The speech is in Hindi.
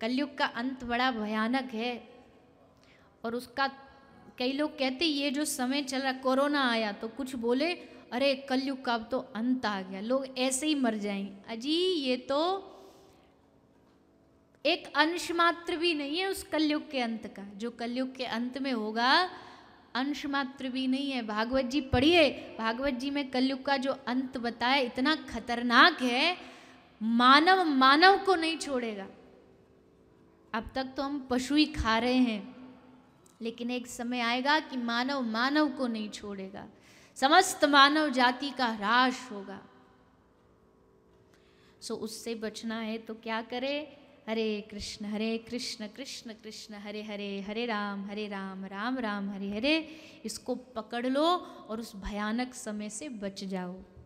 कलयुग का अंत बड़ा भयानक है और उसका कई लोग कहते ये जो समय चल रहा कोरोना आया तो कुछ बोले अरे कलयुग का अब तो अंत आ गया लोग ऐसे ही मर जाएंगे अजी ये तो एक अंश मात्र भी नहीं है उस कलयुग के अंत का जो कलयुग के अंत में होगा अंश मात्र भी नहीं है भागवत जी पढ़िए भागवत जी में कलयुग का जो अंत बताया इतना खतरनाक है मानव मानव को नहीं छोड़ेगा अब तक तो हम पशु ही खा रहे हैं लेकिन एक समय आएगा कि मानव मानव को नहीं छोड़ेगा समस्त मानव जाति का ह्रास होगा सो उससे बचना है तो क्या करे हरे कृष्ण हरे कृष्ण कृष्ण कृष्ण हरे हरे हरे राम हरे राम राम राम हरे हरे इसको पकड़ लो और उस भयानक समय से बच जाओ